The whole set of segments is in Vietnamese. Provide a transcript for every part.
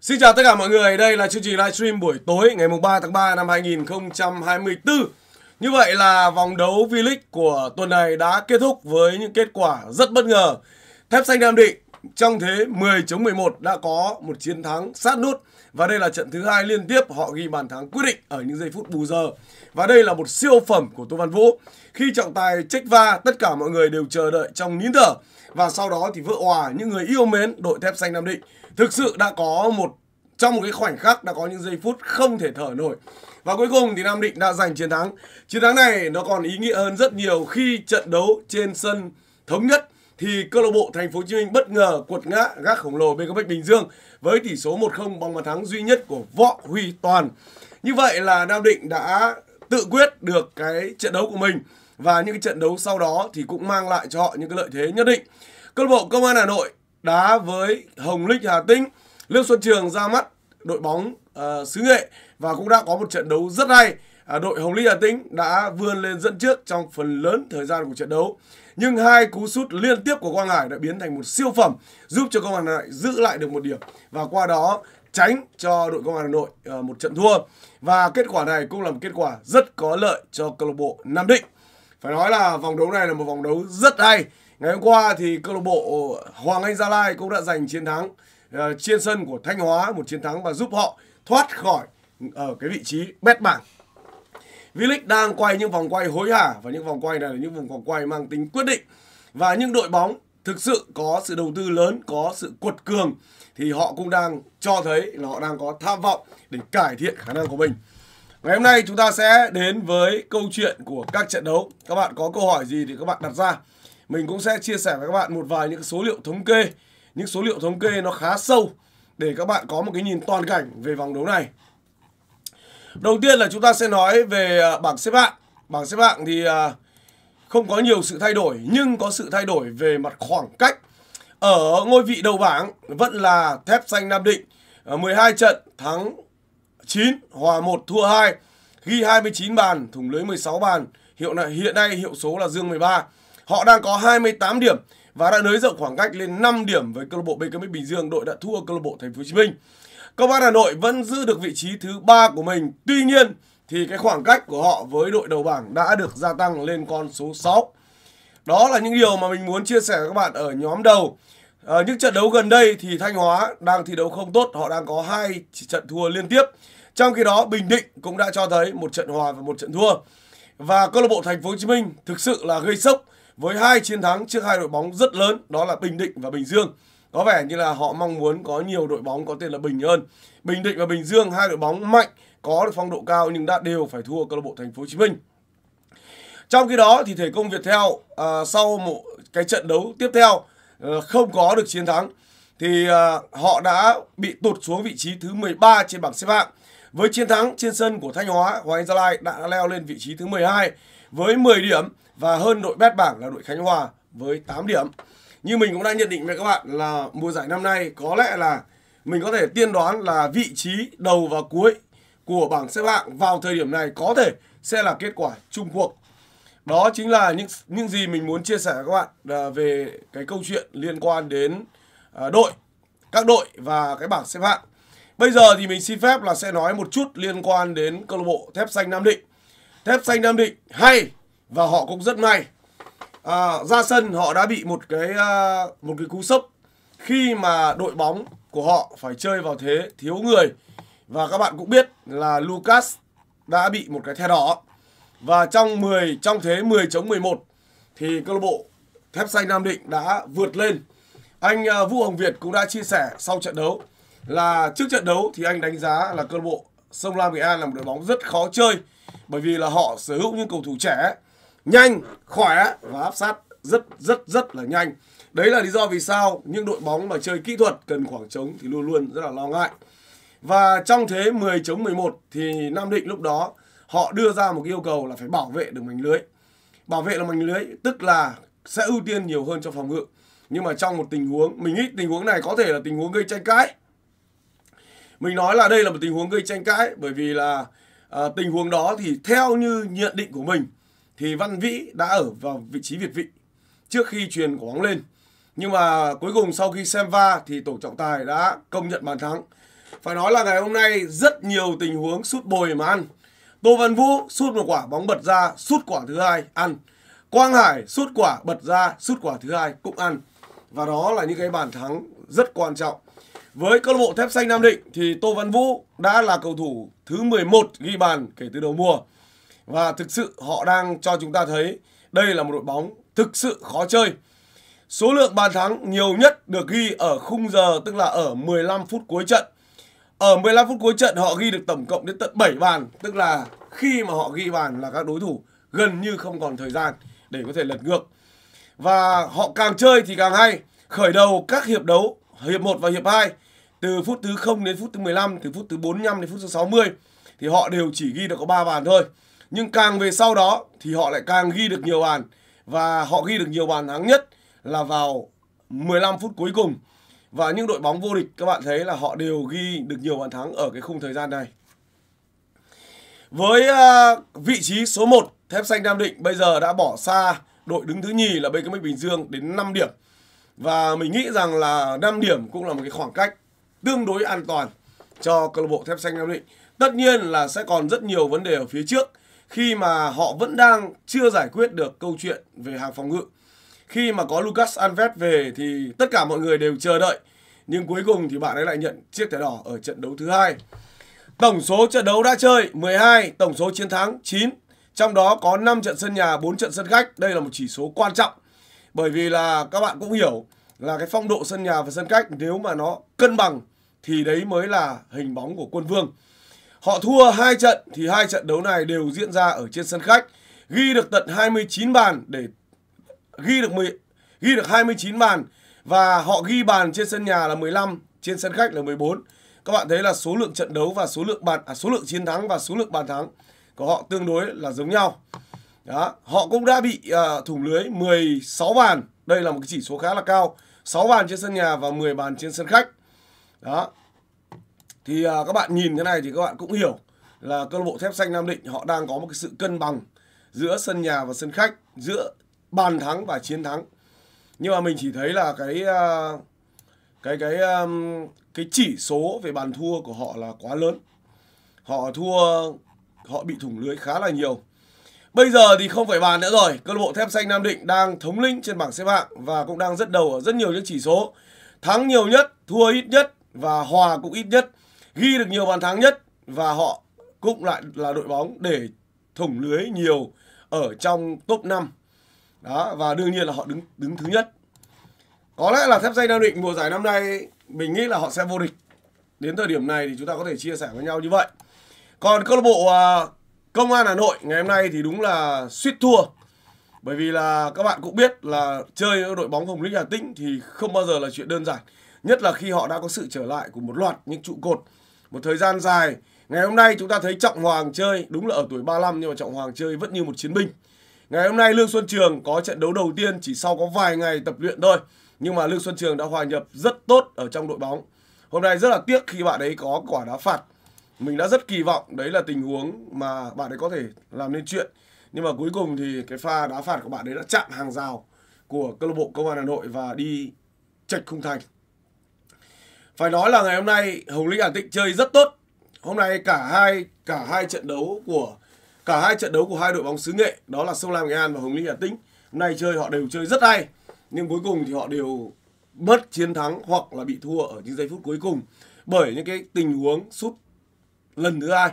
Xin chào tất cả mọi người, đây là chương trình livestream buổi tối ngày 3 tháng 3 năm 2024. Như vậy là vòng đấu V-League của tuần này đã kết thúc với những kết quả rất bất ngờ. Thép xanh Nam Định trong thế 10 chống 11 đã có một chiến thắng sát nút và đây là trận thứ hai liên tiếp họ ghi bàn thắng quyết định ở những giây phút bù giờ. Và đây là một siêu phẩm của Tô Văn Vũ. Khi trọng tài trách va, tất cả mọi người đều chờ đợi trong nín thở và sau đó thì vỡ hòa những người yêu mến đội thép xanh Nam Định thực sự đã có một trong một cái khoảnh khắc đã có những giây phút không thể thở nổi và cuối cùng thì Nam Định đã giành chiến thắng chiến thắng này nó còn ý nghĩa hơn rất nhiều khi trận đấu trên sân thống nhất thì câu lạc bộ Thành phố Hồ Chí Minh bất ngờ quật ngã gác khổng lồ BKM Bình Dương với tỷ số 1-0 bằng bàn thắng duy nhất của Võ Huy Toàn. Như vậy là Nam Định đã tự quyết được cái trận đấu của mình và những cái trận đấu sau đó thì cũng mang lại cho họ những cái lợi thế nhất định. Câu bộ Công an Hà Nội đá với Hồng Lĩnh Hà Tĩnh. Lương Xuân Trường ra mắt đội bóng uh, xứ Nghệ và cũng đã có một trận đấu rất hay. À, đội Hồng Lĩnh Hà Tĩnh đã vươn lên dẫn trước trong phần lớn thời gian của trận đấu. Nhưng hai cú sút liên tiếp của Quang Hải đã biến thành một siêu phẩm giúp cho Công an Hà Nội giữ lại được một điểm và qua đó tránh cho đội Công an Hà Nội uh, một trận thua. Và kết quả này cũng là một kết quả rất có lợi cho câu lạc bộ Nam Định. Phải nói là vòng đấu này là một vòng đấu rất hay Ngày hôm qua thì câu lạc bộ Hoàng Anh Gia Lai cũng đã giành chiến thắng uh, trên sân của Thanh Hóa một chiến thắng và giúp họ thoát khỏi ở ờ, cái vị trí bét bảng. V-League đang quay những vòng quay hối hả và những vòng quay này là những vòng quay mang tính quyết định. Và những đội bóng thực sự có sự đầu tư lớn, có sự cuột cường thì họ cũng đang cho thấy là họ đang có tham vọng để cải thiện khả năng của mình. Ngày hôm nay chúng ta sẽ đến với câu chuyện của các trận đấu. Các bạn có câu hỏi gì thì các bạn đặt ra mình cũng sẽ chia sẻ với các bạn một vài những số liệu thống kê những số liệu thống kê nó khá sâu để các bạn có một cái nhìn toàn cảnh về vòng đấu này đầu tiên là chúng ta sẽ nói về à, bảng xếp hạng bảng xếp hạng thì à, không có nhiều sự thay đổi nhưng có sự thay đổi về mặt khoảng cách ở ngôi vị đầu bảng vẫn là thép xanh Nam Định 12 à, trận thắng 9 hòa 1 thua 2 ghi 29 bàn thủng lưới 16 bàn hiệu này hiện nay hiệu số là dương 13 Họ đang có 28 điểm và đã nới rộng khoảng cách lên 5 điểm với câu lạc bộ BKM Bình Dương, đội đã thua câu lạc bộ Thành phố Hồ Chí Minh. Công an Hà Nội vẫn giữ được vị trí thứ ba của mình. Tuy nhiên thì cái khoảng cách của họ với đội đầu bảng đã được gia tăng lên con số 6. Đó là những điều mà mình muốn chia sẻ với các bạn ở nhóm đầu. À, những trận đấu gần đây thì Thanh Hóa đang thi đấu không tốt, họ đang có hai trận thua liên tiếp. Trong khi đó Bình Định cũng đã cho thấy một trận hòa và một trận thua. Và câu lạc bộ Thành phố Hồ Chí Minh thực sự là gây sốc với hai chiến thắng trước hai đội bóng rất lớn đó là Bình Định và Bình Dương. Có vẻ như là họ mong muốn có nhiều đội bóng có tên là Bình hơn. Bình Định và Bình Dương hai đội bóng mạnh, có được phong độ cao nhưng đã đều phải thua câu lạc bộ Thành phố Hồ Chí Minh. Trong khi đó thì thể công Việt theo à, sau một cái trận đấu tiếp theo à, không có được chiến thắng thì à, họ đã bị tụt xuống vị trí thứ 13 trên bảng xếp hạng. Với chiến thắng trên sân của Thanh Hóa, Hoàng Anh Gia Lai đã leo lên vị trí thứ 12 với 10 điểm và hơn đội bét bảng là đội Khánh Hòa với 8 điểm. Như mình cũng đã nhận định với các bạn là mùa giải năm nay có lẽ là mình có thể tiên đoán là vị trí đầu và cuối của bảng xếp hạng vào thời điểm này có thể sẽ là kết quả chung cuộc. Đó chính là những những gì mình muốn chia sẻ với các bạn à, về cái câu chuyện liên quan đến à, đội, các đội và cái bảng xếp hạng. Bây giờ thì mình xin phép là sẽ nói một chút liên quan đến câu lạc bộ Thép Xanh Nam Định. Thép Xanh Nam Định hay và họ cũng rất may à, ra sân họ đã bị một cái à, một cái cú sốc khi mà đội bóng của họ phải chơi vào thế thiếu người và các bạn cũng biết là Lucas đã bị một cái thẻ đỏ và trong 10 trong thế 10 chống 11 thì câu lạc bộ Thép xanh Nam Định đã vượt lên. Anh à, Vũ Hồng Việt cũng đã chia sẻ sau trận đấu là trước trận đấu thì anh đánh giá là câu lạc bộ Sông Lam Nghệ An là một đội bóng rất khó chơi bởi vì là họ sở hữu những cầu thủ trẻ nhanh khỏe và áp sát rất rất rất là nhanh đấy là lý do vì sao những đội bóng mà chơi kỹ thuật cần khoảng trống thì luôn luôn rất là lo ngại và trong thế 10 chống 11 thì Nam Định lúc đó họ đưa ra một cái yêu cầu là phải bảo vệ được mảnh lưới bảo vệ là mảnh lưới tức là sẽ ưu tiên nhiều hơn cho phòng ngự nhưng mà trong một tình huống mình nghĩ tình huống này có thể là tình huống gây tranh cãi mình nói là đây là một tình huống gây tranh cãi bởi vì là à, tình huống đó thì theo như nhận định của mình thì Văn Vĩ đã ở vào vị trí việt vị trước khi truyền của bóng lên. Nhưng mà cuối cùng sau khi xem va thì tổ trọng tài đã công nhận bàn thắng. Phải nói là ngày hôm nay rất nhiều tình huống sút bồi mà ăn. Tô Văn Vũ sút một quả bóng bật ra, sút quả thứ hai ăn. Quang Hải sút quả bật ra, sút quả thứ hai cũng ăn. Và đó là những cái bàn thắng rất quan trọng. Với câu lạc bộ Thép Xanh Nam Định thì Tô Văn Vũ đã là cầu thủ thứ 11 ghi bàn kể từ đầu mùa và thực sự họ đang cho chúng ta thấy đây là một đội bóng thực sự khó chơi. Số lượng bàn thắng nhiều nhất được ghi ở khung giờ tức là ở 15 phút cuối trận. Ở 15 phút cuối trận họ ghi được tổng cộng đến tận 7 bàn, tức là khi mà họ ghi bàn là các đối thủ gần như không còn thời gian để có thể lật ngược. Và họ càng chơi thì càng hay. Khởi đầu các hiệp đấu hiệp 1 và hiệp 2 từ phút thứ 0 đến phút thứ 15, từ phút thứ 45 đến phút thứ 60 thì họ đều chỉ ghi được có 3 bàn thôi. Nhưng càng về sau đó thì họ lại càng ghi được nhiều bàn và họ ghi được nhiều bàn thắng nhất là vào 15 phút cuối cùng. Và những đội bóng vô địch các bạn thấy là họ đều ghi được nhiều bàn thắng ở cái khung thời gian này. Với à, vị trí số 1, Thép Xanh Nam Định bây giờ đã bỏ xa đội đứng thứ nhì là BKM Bình Dương đến 5 điểm. Và mình nghĩ rằng là 5 điểm cũng là một cái khoảng cách tương đối an toàn cho câu lạc bộ Thép Xanh Nam Định. Tất nhiên là sẽ còn rất nhiều vấn đề ở phía trước khi mà họ vẫn đang chưa giải quyết được câu chuyện về hàng phòng ngự. Khi mà có Lucas Alves về thì tất cả mọi người đều chờ đợi nhưng cuối cùng thì bạn ấy lại nhận chiếc thẻ đỏ ở trận đấu thứ hai. Tổng số trận đấu đã chơi 12, tổng số chiến thắng 9, trong đó có 5 trận sân nhà, 4 trận sân khách. Đây là một chỉ số quan trọng. Bởi vì là các bạn cũng hiểu là cái phong độ sân nhà và sân khách nếu mà nó cân bằng thì đấy mới là hình bóng của quân vương. Họ thua hai trận thì hai trận đấu này đều diễn ra ở trên sân khách. Ghi được tận 29 bàn để ghi được 10 ghi được 29 bàn và họ ghi bàn trên sân nhà là 15, trên sân khách là 14. Các bạn thấy là số lượng trận đấu và số lượng bàn à, số lượng chiến thắng và số lượng bàn thắng của họ tương đối là giống nhau. Đó, họ cũng đã bị à, thủng lưới 16 bàn. Đây là một cái chỉ số khá là cao. 6 bàn trên sân nhà và 10 bàn trên sân khách. Đó, thì à, các bạn nhìn thế này thì các bạn cũng hiểu là câu lạc bộ thép xanh Nam Định họ đang có một cái sự cân bằng giữa sân nhà và sân khách, giữa bàn thắng và chiến thắng. Nhưng mà mình chỉ thấy là cái à, cái cái um, cái chỉ số về bàn thua của họ là quá lớn. Họ thua họ bị thủng lưới khá là nhiều. Bây giờ thì không phải bàn nữa rồi. Câu lạc bộ Thép Xanh Nam Định đang thống lĩnh trên bảng xếp hạng và cũng đang rất đầu ở rất nhiều những chỉ số. Thắng nhiều nhất, thua ít nhất và hòa cũng ít nhất ghi được nhiều bàn thắng nhất và họ cũng lại là đội bóng để thủng lưới nhiều ở trong top 5. Đó và đương nhiên là họ đứng đứng thứ nhất. Có lẽ là thép dây Nam Định mùa giải năm nay mình nghĩ là họ sẽ vô địch. Đến thời điểm này thì chúng ta có thể chia sẻ với nhau như vậy. Còn câu lạc bộ à, Công an Hà Nội ngày hôm nay thì đúng là suýt thua. Bởi vì là các bạn cũng biết là chơi đội bóng Hồng Lĩnh Hà Tĩnh thì không bao giờ là chuyện đơn giản. Nhất là khi họ đã có sự trở lại của một loạt những trụ cột một thời gian dài. Ngày hôm nay chúng ta thấy Trọng Hoàng chơi đúng là ở tuổi 35 nhưng mà Trọng Hoàng chơi vẫn như một chiến binh. Ngày hôm nay Lương Xuân Trường có trận đấu đầu tiên chỉ sau có vài ngày tập luyện thôi. Nhưng mà Lương Xuân Trường đã hòa nhập rất tốt ở trong đội bóng. Hôm nay rất là tiếc khi bạn ấy có quả đá phạt. Mình đã rất kỳ vọng đấy là tình huống mà bạn ấy có thể làm nên chuyện. Nhưng mà cuối cùng thì cái pha đá phạt của bạn ấy đã chạm hàng rào của câu lạc bộ Công an Hà Nội và đi chệch khung thành phải nói là ngày hôm nay Hồng Lĩnh Hà Tĩnh chơi rất tốt. Hôm nay cả hai cả hai trận đấu của cả hai trận đấu của hai đội bóng xứ Nghệ đó là Sông Lam Nghệ An và Hồng Lĩnh Hà Tĩnh. Hôm nay chơi họ đều chơi rất hay nhưng cuối cùng thì họ đều mất chiến thắng hoặc là bị thua ở những giây phút cuối cùng bởi những cái tình huống sút lần thứ hai.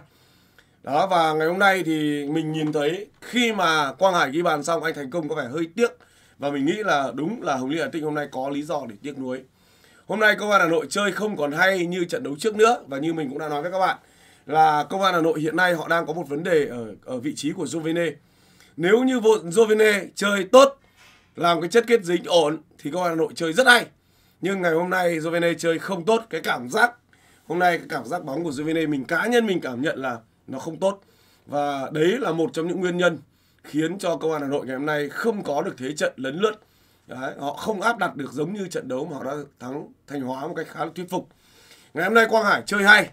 Đó và ngày hôm nay thì mình nhìn thấy khi mà Quang Hải ghi bàn xong anh thành công có vẻ hơi tiếc và mình nghĩ là đúng là Hồng Lĩnh Hà Tĩnh hôm nay có lý do để tiếc nuối. Hôm nay công an Hà Nội chơi không còn hay như trận đấu trước nữa và như mình cũng đã nói với các bạn là công an Hà Nội hiện nay họ đang có một vấn đề ở ở vị trí của Jovene. Nếu như Jovene chơi tốt, làm cái chất kết dính ổn thì công an Hà Nội chơi rất hay. Nhưng ngày hôm nay Jovene chơi không tốt, cái cảm giác hôm nay cái cảm giác bóng của Jovene mình cá nhân mình cảm nhận là nó không tốt. Và đấy là một trong những nguyên nhân khiến cho công an Hà Nội ngày hôm nay không có được thế trận lấn lướt Đấy, họ không áp đặt được giống như trận đấu mà họ đã thắng Thanh Hóa một cách khá là thuyết phục. Ngày hôm nay Quang Hải chơi hay.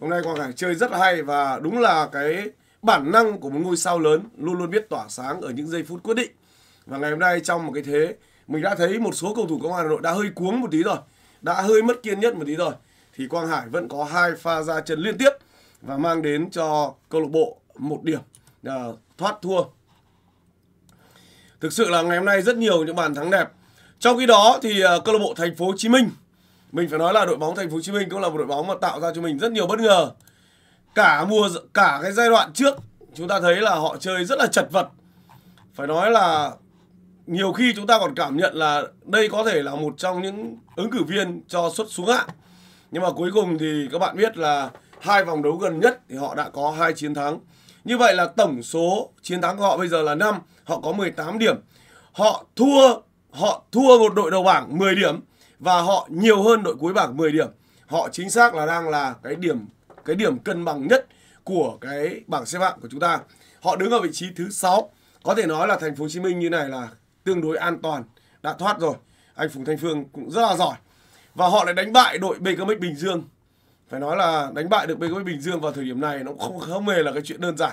Hôm nay Quang Hải chơi rất hay và đúng là cái bản năng của một ngôi sao lớn luôn luôn biết tỏa sáng ở những giây phút quyết định. Và ngày hôm nay trong một cái thế mình đã thấy một số cầu thủ công an Hà Nội đã hơi cuống một tí rồi, đã hơi mất kiên nhẫn một tí rồi. Thì Quang Hải vẫn có hai pha ra chân liên tiếp và mang đến cho câu lạc bộ một điểm à, thoát thua Thực sự là ngày hôm nay rất nhiều những bàn thắng đẹp. Trong khi đó thì ờ, câu lạc bộ Thành phố Hồ Chí Minh mình phải nói là đội bóng Thành phố Hồ Chí Minh cũng là một đội bóng mà tạo ra cho mình rất nhiều bất ngờ. Cả mùa cả cái giai đoạn trước chúng ta thấy là họ chơi rất là chật vật. Phải nói là nhiều khi chúng ta còn cảm nhận là đây có thể là một trong những ứng cử viên cho xuất xuống hạng. Nhưng mà cuối cùng thì các bạn biết là hai vòng đấu gần nhất thì họ đã có hai chiến thắng. Như vậy là tổng số chiến thắng của họ bây giờ là năm họ có 18 điểm. Họ thua họ thua một đội đầu bảng 10 điểm và họ nhiều hơn đội cuối bảng 10 điểm. Họ chính xác là đang là cái điểm cái điểm cân bằng nhất của cái bảng xếp hạng của chúng ta. Họ đứng ở vị trí thứ 6. Có thể nói là thành phố Hồ Chí Minh như này là tương đối an toàn, đã thoát rồi. Anh Phùng Thanh Phương cũng rất là giỏi. Và họ lại đánh bại đội BKMX Bình Dương. Phải nói là đánh bại được BKMX Bình Dương vào thời điểm này nó không không hề là cái chuyện đơn giản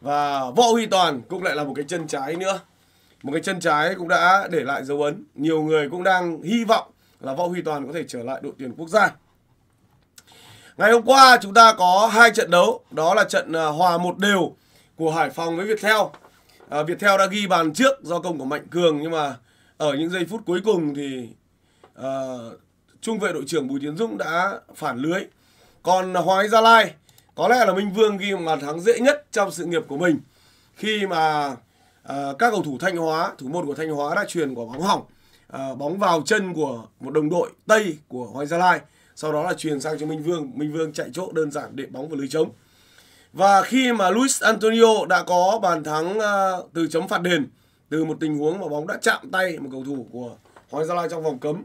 và võ huy toàn cũng lại là một cái chân trái nữa một cái chân trái cũng đã để lại dấu ấn nhiều người cũng đang hy vọng là võ huy toàn có thể trở lại đội tuyển quốc gia ngày hôm qua chúng ta có hai trận đấu đó là trận à, hòa một đều của hải phòng với viettel à, viettel đã ghi bàn trước do công của mạnh cường nhưng mà ở những giây phút cuối cùng thì à, trung vệ đội trưởng bùi tiến dũng đã phản lưới còn hoàng anh gia lai có lẽ là Minh Vương ghi một bàn thắng dễ nhất trong sự nghiệp của mình khi mà à, các cầu thủ Thanh Hóa, thủ môn của Thanh Hóa đã truyền quả bóng hỏng à, bóng vào chân của một đồng đội Tây của Hoàng Gia Lai, sau đó là truyền sang cho Minh Vương, Minh Vương chạy chỗ đơn giản để bóng vào lưới trống. Và khi mà Luis Antonio đã có bàn thắng à, từ chấm phạt đền từ một tình huống mà bóng đã chạm tay một cầu thủ của Hoàng Gia Lai trong vòng cấm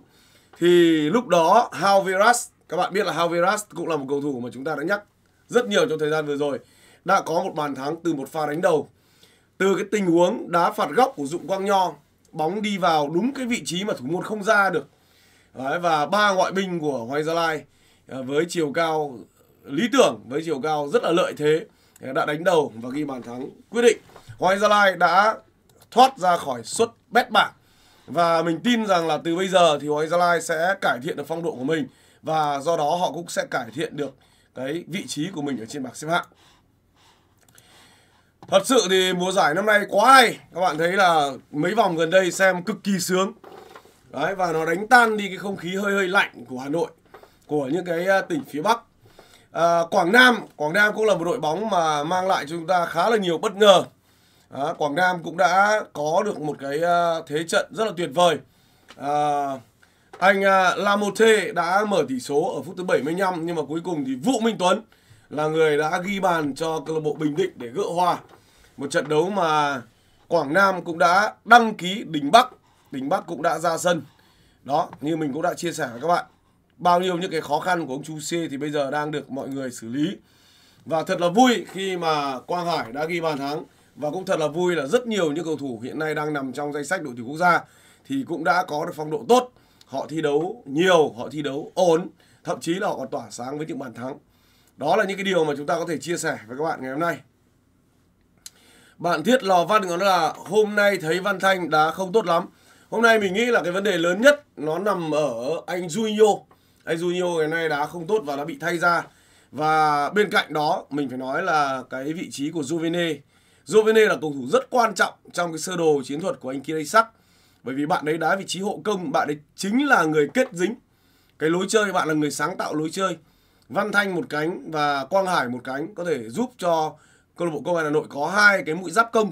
thì lúc đó Haveras các bạn biết là Haveras cũng là một cầu thủ mà chúng ta đã nhắc rất nhiều trong thời gian vừa rồi đã có một bàn thắng từ một pha đánh đầu từ cái tình huống đá phạt góc của Dụng Quang Nho bóng đi vào đúng cái vị trí mà thủ môn không ra được Đấy, và ba ngoại binh của Hoài Gia Lai à, với chiều cao lý tưởng với chiều cao rất là lợi thế à, đã đánh đầu và ghi bàn thắng quyết định Hoài Gia Lai đã thoát ra khỏi suất bét bảng và mình tin rằng là từ bây giờ thì Hoài Gia Lai sẽ cải thiện được phong độ của mình và do đó họ cũng sẽ cải thiện được cái vị trí của mình ở trên bảng xếp hạng thật sự thì mùa giải năm nay quá hay các bạn thấy là mấy vòng gần đây xem cực kỳ sướng đấy và nó đánh tan đi cái không khí hơi hơi lạnh của hà nội của những cái à, tỉnh phía bắc à, quảng nam quảng nam cũng là một đội bóng mà mang lại cho chúng ta khá là nhiều bất ngờ à, quảng nam cũng đã có được một cái à, thế trận rất là tuyệt vời à, anh La Một Thê đã mở tỷ số ở phút thứ 75 nhưng mà cuối cùng thì Vũ Minh Tuấn là người đã ghi bàn cho câu lạc bộ Bình Định để gỡ hòa. Một trận đấu mà Quảng Nam cũng đã đăng ký Đình Bắc, Đình Bắc cũng đã ra sân. Đó, như mình cũng đã chia sẻ với các bạn. Bao nhiêu những cái khó khăn của ông Chu C thì bây giờ đang được mọi người xử lý. Và thật là vui khi mà Quang Hải đã ghi bàn thắng và cũng thật là vui là rất nhiều những cầu thủ hiện nay đang nằm trong danh sách đội tuyển quốc gia thì cũng đã có được phong độ tốt họ thi đấu nhiều họ thi đấu ổn thậm chí là họ còn tỏa sáng với những bàn thắng đó là những cái điều mà chúng ta có thể chia sẻ với các bạn ngày hôm nay bạn thiết lò văn nói là hôm nay thấy văn thanh đá không tốt lắm hôm nay mình nghĩ là cái vấn đề lớn nhất nó nằm ở anh Junio anh Junio ngày nay đá không tốt và nó bị thay ra và bên cạnh đó mình phải nói là cái vị trí của Jovene Jovene là cầu thủ rất quan trọng trong cái sơ đồ chiến thuật của anh sắc bởi vì bạn ấy đá vị trí hộ công bạn ấy chính là người kết dính cái lối chơi bạn là người sáng tạo lối chơi văn thanh một cánh và quang hải một cánh có thể giúp cho câu lạc bộ công an hà nội có hai cái mũi giáp công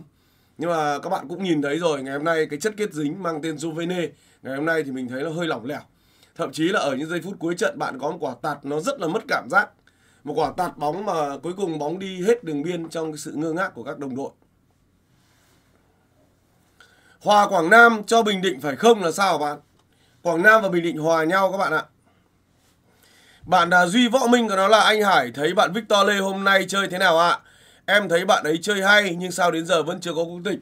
nhưng mà các bạn cũng nhìn thấy rồi ngày hôm nay cái chất kết dính mang tên Jovene ngày hôm nay thì mình thấy nó hơi lỏng lẻo thậm chí là ở những giây phút cuối trận bạn có một quả tạt nó rất là mất cảm giác một quả tạt bóng mà cuối cùng bóng đi hết đường biên trong cái sự ngơ ngác của các đồng đội Hòa Quảng Nam cho Bình Định phải không là sao bạn? Quảng Nam và Bình Định hòa nhau các bạn ạ. Bạn là Duy Võ Minh của nó là anh Hải thấy bạn Victor Lê hôm nay chơi thế nào ạ? Em thấy bạn ấy chơi hay nhưng sao đến giờ vẫn chưa có quốc tịch.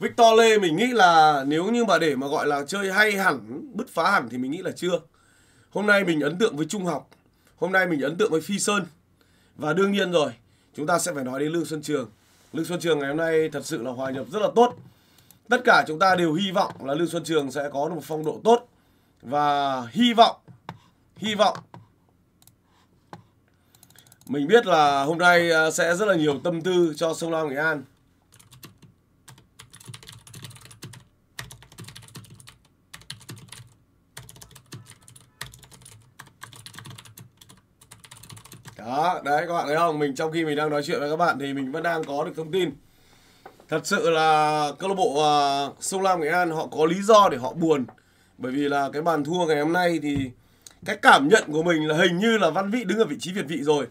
Victor Lê mình nghĩ là nếu như mà để mà gọi là chơi hay hẳn, bứt phá hẳn thì mình nghĩ là chưa. Hôm nay mình ấn tượng với Trung học. Hôm nay mình ấn tượng với Phi Sơn. Và đương nhiên rồi, chúng ta sẽ phải nói đến Lương Xuân Trường. Lương Xuân Trường ngày hôm nay thật sự là hòa nhập rất là tốt tất cả chúng ta đều hy vọng là Lưu Xuân Trường sẽ có được một phong độ tốt và hy vọng hy vọng mình biết là hôm nay à, sẽ rất là nhiều tâm tư cho sông Lam Nghệ An Đó, đấy các bạn thấy không? Mình trong khi mình đang nói chuyện với các bạn thì mình vẫn đang có được thông tin thật sự là câu lạc bộ uh, Sông Lam Nghệ An họ có lý do để họ buồn bởi vì là cái bàn thua ngày hôm nay thì cái cảm nhận của mình là hình như là Văn Vĩ đứng ở vị trí việt vị rồi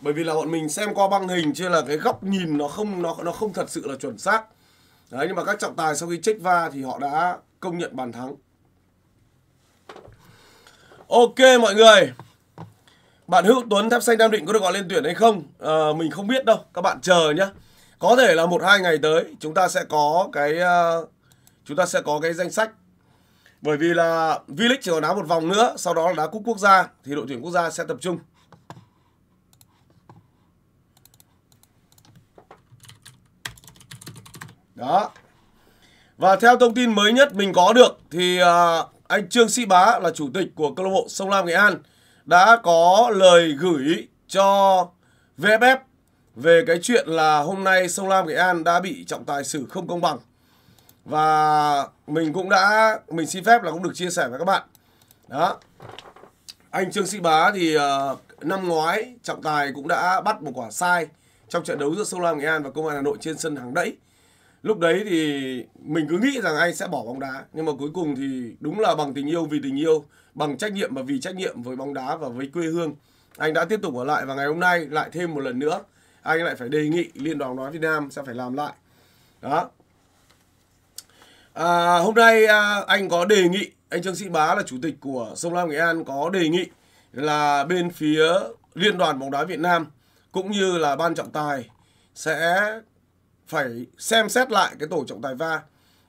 bởi vì là bọn mình xem qua băng hình chứ là cái góc nhìn nó không nó nó không thật sự là chuẩn xác đấy nhưng mà các trọng tài sau khi check va thì họ đã công nhận bàn thắng ok mọi người bạn hữu tuấn tháp xanh nam định có được gọi lên tuyển hay không à, mình không biết đâu các bạn chờ nhá có thể là một hai ngày tới chúng ta sẽ có cái ờ, chúng ta sẽ có cái danh sách bởi vì là V-League chỉ còn đá một vòng nữa sau đó là đá cúp quốc gia thì đội tuyển quốc gia sẽ tập trung đó và theo thông tin mới nhất mình có được thì ờ, anh Trương Sĩ Bá là chủ tịch của câu lạc bộ Sông Lam Nghệ An đã có lời gửi cho VFF về cái chuyện là hôm nay Sông Lam Nghệ An đã bị trọng tài xử không công bằng. Và mình cũng đã mình xin phép là cũng được chia sẻ với các bạn. Đó. Anh Trương Sĩ Bá thì uh, năm ngoái trọng tài cũng đã bắt một quả sai trong trận đấu giữa Sông Lam Nghệ An và Công an Hà Nội trên sân hàng đẫy. Lúc đấy thì mình cứ nghĩ rằng anh sẽ bỏ bóng đá nhưng mà cuối cùng thì đúng là bằng tình yêu vì tình yêu, bằng trách nhiệm và vì trách nhiệm với bóng đá và với quê hương. Anh đã tiếp tục ở lại và ngày hôm nay lại thêm một lần nữa anh lại phải đề nghị Liên đoàn bóng Việt Nam sẽ phải làm lại đó à, hôm nay à, anh có đề nghị anh Trương Sĩ Bá là chủ tịch của Sông Lam Nghệ An có đề nghị là bên phía Liên đoàn bóng đá Việt Nam cũng như là ban trọng tài sẽ phải xem xét lại cái tổ trọng tài va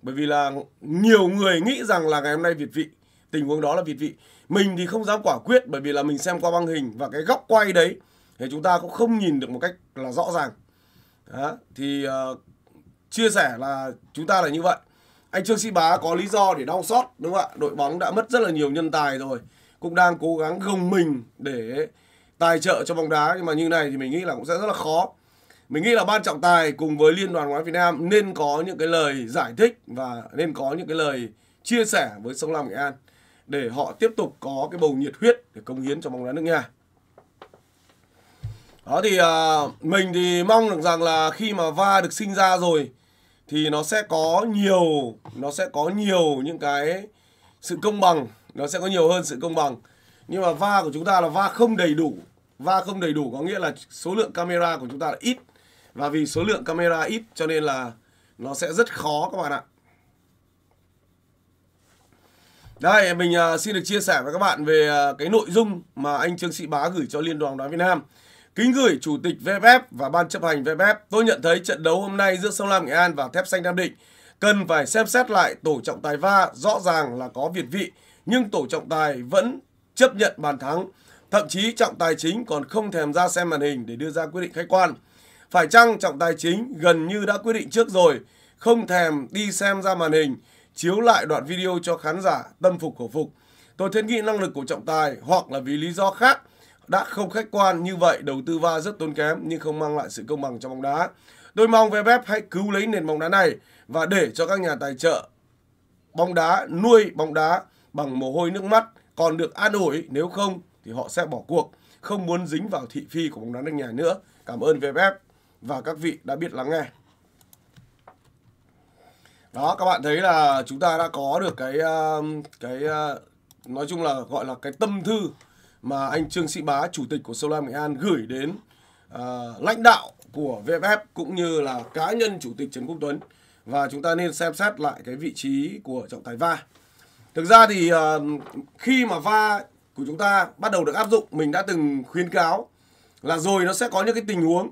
bởi vì là nhiều người nghĩ rằng là ngày hôm nay Việt vị tình huống đó là Việt vị mình thì không dám quả quyết bởi vì là mình xem qua băng hình và cái góc quay đấy thì chúng ta cũng không nhìn được một cách là rõ ràng đó. thì uh, chia sẻ là chúng ta là như vậy anh trương sĩ bá có lý do để đau xót đúng không ạ đội bóng đã mất rất là nhiều nhân tài rồi cũng đang cố gắng gồng mình để tài trợ cho bóng đá nhưng mà như này thì mình nghĩ là cũng sẽ rất là khó mình nghĩ là ban trọng tài cùng với liên đoàn bóng đá việt nam nên có những cái lời giải thích và nên có những cái lời chia sẻ với sông lam nghệ an để họ tiếp tục có cái bầu nhiệt huyết để công hiến cho bóng đá nước nhà đó thì à, mình thì mong được rằng là khi mà va được sinh ra rồi thì nó sẽ có nhiều nó sẽ có nhiều những cái sự công bằng nó sẽ có nhiều hơn sự công bằng nhưng mà va của chúng ta là va không đầy đủ va không đầy đủ có nghĩa là số lượng camera của chúng ta là ít và vì số lượng camera ít cho nên là nó sẽ rất khó các bạn ạ đây mình à, xin được chia sẻ với các bạn về à, cái nội dung mà anh Trương Sĩ Bá gửi cho Liên đoàn bóng đá Việt Nam Kính gửi Chủ tịch VFF và Ban chấp hành VFF, tôi nhận thấy trận đấu hôm nay giữa Sông Lam Nghệ An và Thép Xanh Nam Định cần phải xem xét lại tổ trọng tài va rõ ràng là có việt vị, nhưng tổ trọng tài vẫn chấp nhận bàn thắng. Thậm chí trọng tài chính còn không thèm ra xem màn hình để đưa ra quyết định khách quan. Phải chăng trọng tài chính gần như đã quyết định trước rồi, không thèm đi xem ra màn hình, chiếu lại đoạn video cho khán giả tâm phục khẩu phục. Tôi thiết nghĩ năng lực của trọng tài hoặc là vì lý do khác – đã không khách quan như vậy, đầu tư va rất tốn kém nhưng không mang lại sự công bằng cho bóng đá. Tôi mong VFF hãy cứu lấy nền bóng đá này và để cho các nhà tài trợ bóng đá nuôi bóng đá bằng mồ hôi nước mắt còn được an ủi nếu không thì họ sẽ bỏ cuộc không muốn dính vào thị phi của bóng đá nước nhà nữa cảm ơn VFF và các vị đã biết lắng nghe đó các bạn thấy là chúng ta đã có được cái um, cái uh, nói chung là gọi là cái tâm thư mà anh Trương Sĩ Bá, chủ tịch của Solar Nghệ An gửi đến à, lãnh đạo của VFF cũng như là cá nhân chủ tịch Trần Quốc Tuấn và chúng ta nên xem xét lại cái vị trí của trọng tài va. Thực ra thì à, khi mà va của chúng ta bắt đầu được áp dụng, mình đã từng khuyến cáo là rồi nó sẽ có những cái tình huống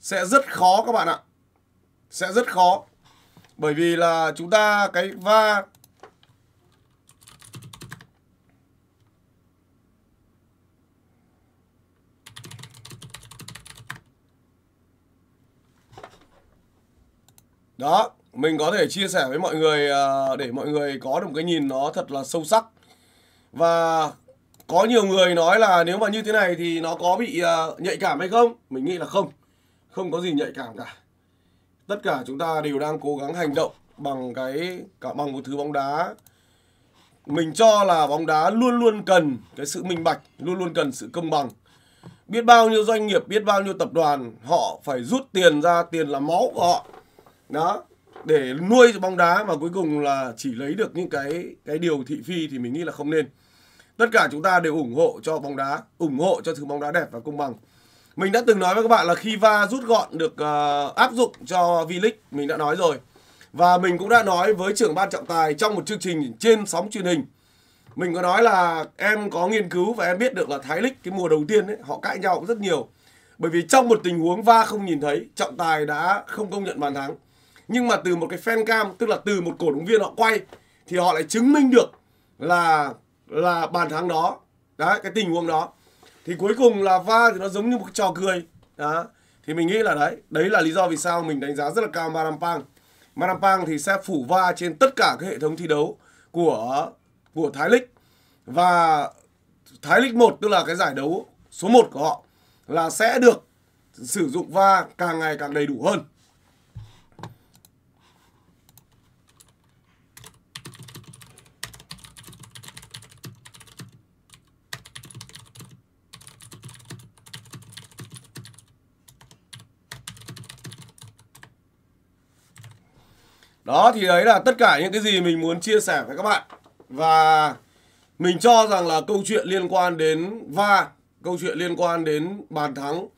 sẽ rất khó các bạn ạ. Sẽ rất khó. Bởi vì là chúng ta cái va đó mình có thể chia sẻ với mọi người à, để mọi người có được một cái nhìn nó thật là sâu sắc và có nhiều người nói là nếu mà như thế này thì nó có bị à, nhạy cảm hay không mình nghĩ là không không có gì nhạy cảm cả tất cả chúng ta đều đang cố gắng hành động bằng cái cả bằng một thứ bóng đá mình cho là bóng đá luôn luôn cần cái sự minh bạch luôn luôn cần sự công bằng biết bao nhiêu doanh nghiệp biết bao nhiêu tập đoàn họ phải rút tiền ra tiền là máu của họ đó để nuôi bóng đá mà cuối cùng là chỉ lấy được những cái cái điều thị phi thì mình nghĩ là không nên tất cả chúng ta đều ủng hộ cho bóng đá ủng hộ cho thứ bóng đá đẹp và công bằng mình đã từng nói với các bạn là khi va rút gọn được uh, áp dụng cho V League mình đã nói rồi và mình cũng đã nói với trưởng ban trọng tài trong một chương trình trên sóng truyền hình mình có nói là em có nghiên cứu và em biết được là Thái lịch cái mùa đầu tiên ấy, họ cãi nhau cũng rất nhiều bởi vì trong một tình huống va không nhìn thấy trọng tài đã không công nhận bàn thắng nhưng mà từ một cái fan cam tức là từ một cổ động viên họ quay thì họ lại chứng minh được là là bàn thắng đó đấy cái tình huống đó thì cuối cùng là va thì nó giống như một cái trò cười đó thì mình nghĩ là đấy đấy là lý do vì sao mình đánh giá rất là cao Marampang Marampang thì sẽ phủ va trên tất cả các hệ thống thi đấu của của Thái lịch và Thái lịch 1 tức là cái giải đấu số 1 của họ là sẽ được sử dụng va càng ngày càng đầy đủ hơn đó thì đấy là tất cả những cái gì mình muốn chia sẻ với các bạn và mình cho rằng là câu chuyện liên quan đến va câu chuyện liên quan đến bàn thắng uh,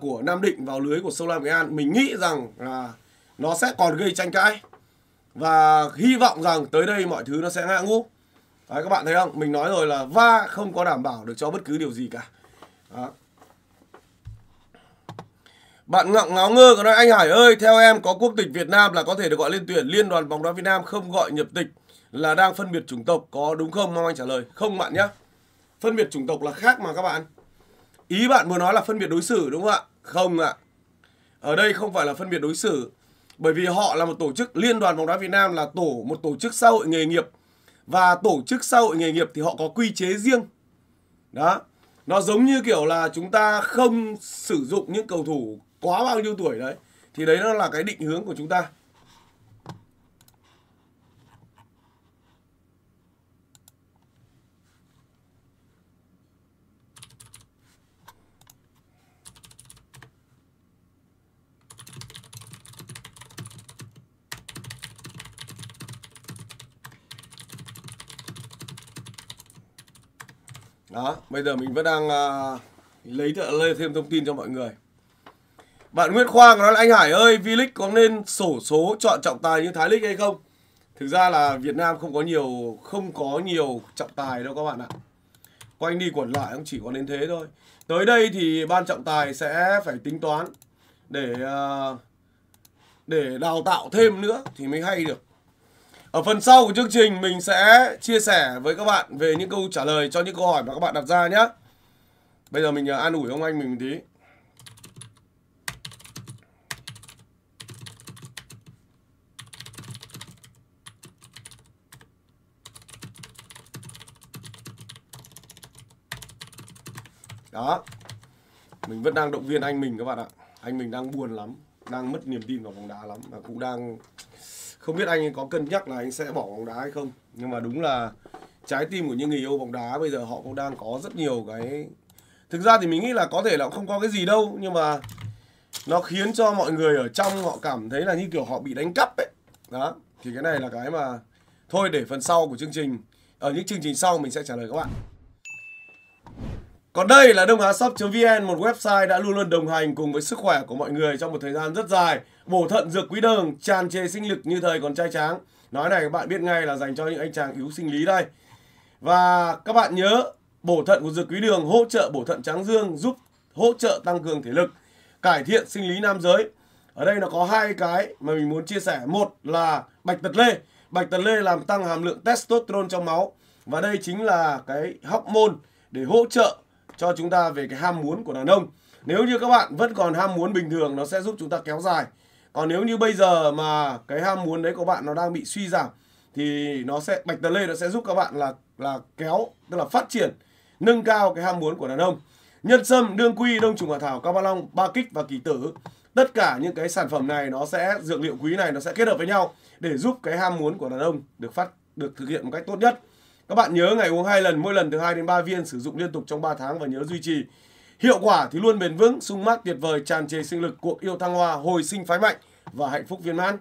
của nam định vào lưới của sông lam nghệ an mình nghĩ rằng là nó sẽ còn gây tranh cãi và hy vọng rằng tới đây mọi thứ nó sẽ ngã ngũ đấy các bạn thấy không mình nói rồi là va không có đảm bảo được cho bất cứ điều gì cả đó. Bạn ngọng ngáo ngơ có nói anh Hải ơi, theo em có quốc tịch Việt Nam là có thể được gọi lên tuyển Liên đoàn bóng đá Việt Nam không gọi nhập tịch là đang phân biệt chủng tộc có đúng không? Mong anh trả lời. Không bạn nhé. Phân biệt chủng tộc là khác mà các bạn. Ý bạn muốn nói là phân biệt đối xử đúng không ạ? Không ạ. Ở đây không phải là phân biệt đối xử bởi vì họ là một tổ chức Liên đoàn bóng đá Việt Nam là tổ một tổ chức xã hội nghề nghiệp và tổ chức xã hội nghề nghiệp thì họ có quy chế riêng. Đó. Nó giống như kiểu là chúng ta không sử dụng những cầu thủ quá bao nhiêu tuổi đấy thì đấy nó là cái định hướng của chúng ta đó bây giờ mình vẫn đang uh, lấy, lấy thêm thông tin cho mọi người bạn Nguyễn Khoa nói là anh Hải ơi, V-League có nên sổ số chọn trọng tài như Thái League hay không? Thực ra là Việt Nam không có nhiều không có nhiều trọng tài đâu các bạn ạ. Quanh đi quẩn lại cũng chỉ có đến thế thôi. Tới đây thì ban trọng tài sẽ phải tính toán để ờ, để đào tạo thêm nữa thì mới hay được. Ở phần sau của chương trình mình sẽ chia sẻ với các bạn về những câu trả lời cho những câu hỏi mà các bạn đặt ra nhé. Bây giờ mình ờ, an ủi ông anh mình một tí. đó mình vẫn đang động viên anh mình các bạn ạ anh mình đang buồn lắm đang mất niềm tin vào bóng đá lắm và cũng đang không biết anh có cân nhắc là anh sẽ bỏ bóng đá hay không nhưng mà đúng là trái tim của những người yêu bóng đá bây giờ họ cũng đang có rất nhiều cái thực ra thì mình nghĩ là có thể là không có cái gì đâu nhưng mà nó khiến cho mọi người ở trong họ cảm thấy là như kiểu họ bị đánh cắp ấy đó thì cái này là cái mà thôi để phần sau của chương trình ở ờ, những chương trình sau mình sẽ trả lời các bạn còn đây là đông Hà shop.vn, một website đã luôn luôn đồng hành cùng với sức khỏe của mọi người trong một thời gian rất dài. Bổ thận dược quý đường, tràn trề sinh lực như thời còn trai tráng. Nói này các bạn biết ngay là dành cho những anh chàng yếu sinh lý đây. Và các bạn nhớ, bổ thận của dược quý đường hỗ trợ bổ thận trắng dương, giúp hỗ trợ tăng cường thể lực, cải thiện sinh lý nam giới. Ở đây nó có hai cái mà mình muốn chia sẻ. Một là bạch tật lê. Bạch tật lê làm tăng hàm lượng testosterone trong máu. Và đây chính là cái hormone để hỗ trợ cho chúng ta về cái ham muốn của đàn ông nếu như các bạn vẫn còn ham muốn bình thường nó sẽ giúp chúng ta kéo dài còn nếu như bây giờ mà cái ham muốn đấy của bạn nó đang bị suy giảm thì nó sẽ bạch tần lê nó sẽ giúp các bạn là là kéo tức là phát triển nâng cao cái ham muốn của đàn ông nhân sâm đương quy đông trùng hạ thảo cao ba long ba kích và kỳ tử tất cả những cái sản phẩm này nó sẽ dược liệu quý này nó sẽ kết hợp với nhau để giúp cái ham muốn của đàn ông được phát được thực hiện một cách tốt nhất các bạn nhớ ngày uống hai lần, mỗi lần từ 2 đến 3 viên sử dụng liên tục trong 3 tháng và nhớ duy trì. Hiệu quả thì luôn bền vững, sung mát tuyệt vời, tràn trề sinh lực, cuộc yêu thăng hoa, hồi sinh phái mạnh và hạnh phúc viên mãn.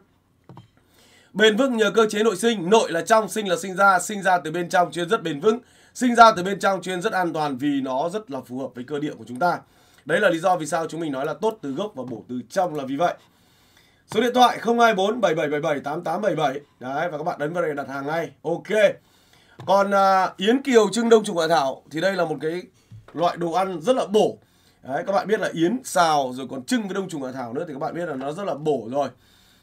Bền vững nhờ cơ chế nội sinh, nội là trong, sinh là sinh ra, sinh ra từ bên trong chuyên rất bền vững, sinh ra từ bên trong chuyên rất an toàn vì nó rất là phù hợp với cơ địa của chúng ta. Đấy là lý do vì sao chúng mình nói là tốt từ gốc và bổ từ trong là vì vậy. Số điện thoại 024 7777 8877. Đấy và các bạn ấn vào đây đặt hàng ngay. Ok còn à, yến kiều trưng đông trùng hạ thảo thì đây là một cái loại đồ ăn rất là bổ Đấy, các bạn biết là yến xào rồi còn trưng với đông trùng hạ thảo nữa thì các bạn biết là nó rất là bổ rồi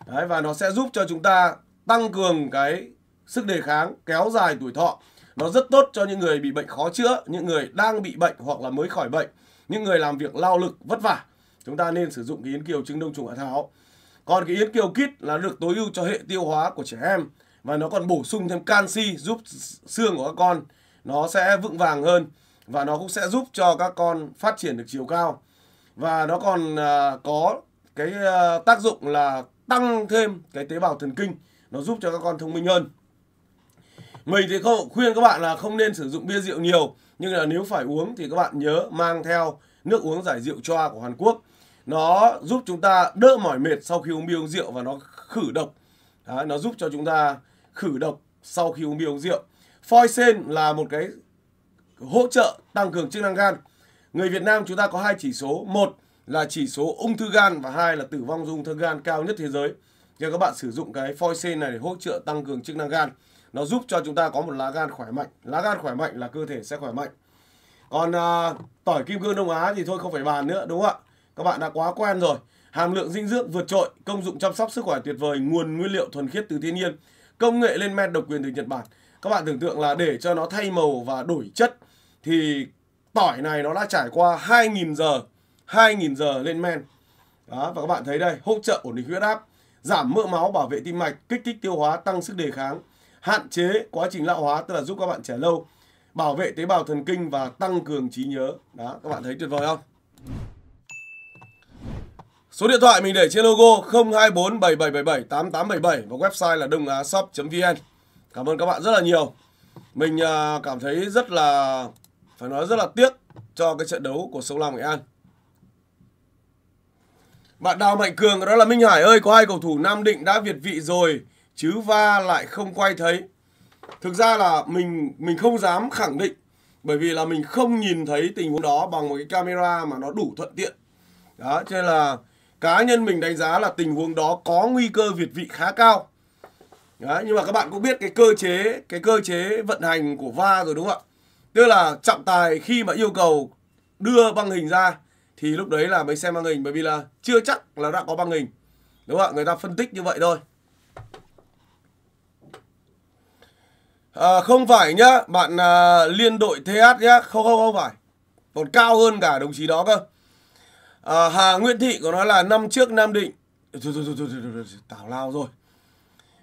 Đấy, và nó sẽ giúp cho chúng ta tăng cường cái sức đề kháng kéo dài tuổi thọ nó rất tốt cho những người bị bệnh khó chữa những người đang bị bệnh hoặc là mới khỏi bệnh những người làm việc lao lực vất vả chúng ta nên sử dụng cái yến kiều trưng đông trùng hạ thảo còn cái yến kiều kit là được tối ưu cho hệ tiêu hóa của trẻ em và nó còn bổ sung thêm canxi giúp xương của các con nó sẽ vững vàng hơn và nó cũng sẽ giúp cho các con phát triển được chiều cao và nó còn uh, có cái uh, tác dụng là tăng thêm cái tế bào thần kinh nó giúp cho các con thông minh hơn mình thì không khuyên các bạn là không nên sử dụng bia rượu nhiều nhưng là nếu phải uống thì các bạn nhớ mang theo nước uống giải rượu choa của Hàn Quốc nó giúp chúng ta đỡ mỏi mệt sau khi uống bia uống rượu và nó khử độc Đấy, nó giúp cho chúng ta khử độc sau khi uống bia uống rượu. Phoi là một cái hỗ trợ tăng cường chức năng gan. Người Việt Nam chúng ta có hai chỉ số, một là chỉ số ung thư gan và hai là tử vong do ung thư gan cao nhất thế giới. Thì các bạn sử dụng cái phoi này để hỗ trợ tăng cường chức năng gan. Nó giúp cho chúng ta có một lá gan khỏe mạnh. Lá gan khỏe mạnh là cơ thể sẽ khỏe mạnh. Còn à, tỏi kim cương Đông Á thì thôi không phải bàn nữa đúng không ạ? Các bạn đã quá quen rồi. Hàm lượng dinh dưỡng vượt trội, công dụng chăm sóc sức khỏe tuyệt vời, nguồn nguyên liệu thuần khiết từ thiên nhiên công nghệ lên men độc quyền từ Nhật Bản. Các bạn tưởng tượng là để cho nó thay màu và đổi chất thì tỏi này nó đã trải qua 2.000 giờ, 2.000 giờ lên men. Đó, và các bạn thấy đây, hỗ trợ ổn định huyết áp, giảm mỡ máu, bảo vệ tim mạch, kích thích tiêu hóa, tăng sức đề kháng, hạn chế quá trình lão hóa, tức là giúp các bạn trẻ lâu, bảo vệ tế bào thần kinh và tăng cường trí nhớ. Đó, các bạn thấy tuyệt vời không? Số điện thoại mình để trên logo 024 7777 8877 và website là đông á shop.vn. Cảm ơn các bạn rất là nhiều. Mình à, cảm thấy rất là phải nói rất là tiếc cho cái trận đấu của Sông Lam Nghệ An. Bạn Đào Mạnh Cường đó là Minh Hải ơi có hai cầu thủ Nam Định đã việt vị rồi chứ va lại không quay thấy. Thực ra là mình mình không dám khẳng định bởi vì là mình không nhìn thấy tình huống đó bằng một cái camera mà nó đủ thuận tiện. Đó cho nên là cá nhân mình đánh giá là tình huống đó có nguy cơ việt vị khá cao Đấy, nhưng mà các bạn cũng biết cái cơ chế cái cơ chế vận hành của va rồi đúng không ạ tức là trọng tài khi mà yêu cầu đưa băng hình ra thì lúc đấy là mới xem băng hình bởi vì là chưa chắc là đã có băng hình đúng không ạ người ta phân tích như vậy thôi à, không phải nhá bạn à, liên đội th nhá không không không phải còn cao hơn cả đồng chí đó cơ à, Hà Nguyễn Thị có nói là năm trước Nam Định tào lao rồi